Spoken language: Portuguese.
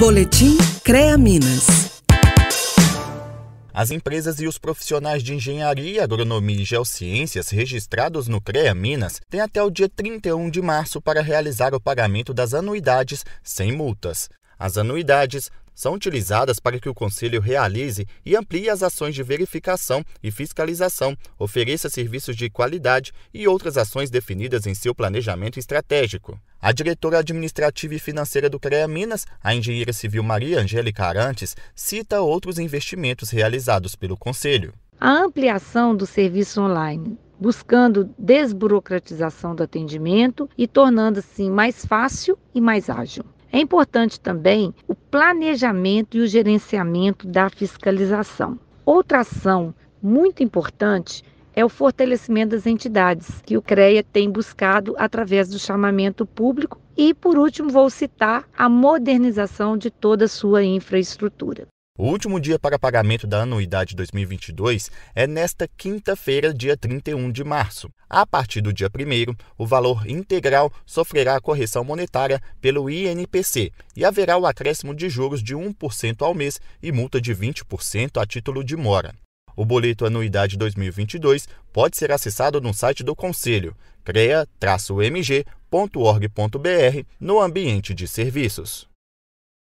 Boletim CREA Minas. As empresas e os profissionais de engenharia, agronomia e geociências registrados no CREA Minas têm até o dia 31 de março para realizar o pagamento das anuidades sem multas. As anuidades são utilizadas para que o Conselho realize e amplie as ações de verificação e fiscalização, ofereça serviços de qualidade e outras ações definidas em seu planejamento estratégico. A diretora administrativa e financeira do CREA Minas, a engenheira civil Maria Angélica Arantes, cita outros investimentos realizados pelo Conselho. A ampliação do serviço online buscando desburocratização do atendimento e tornando assim mais fácil e mais ágil. É importante também o planejamento e o gerenciamento da fiscalização. Outra ação muito importante é o fortalecimento das entidades, que o CREA tem buscado através do chamamento público. E, por último, vou citar a modernização de toda a sua infraestrutura. O último dia para pagamento da anuidade 2022 é nesta quinta-feira, dia 31 de março. A partir do dia 1, o valor integral sofrerá a correção monetária pelo INPC e haverá o acréscimo de juros de 1% ao mês e multa de 20% a título de mora. O boleto Anuidade 2022 pode ser acessado no site do Conselho, crea-mg.org.br, no ambiente de serviços.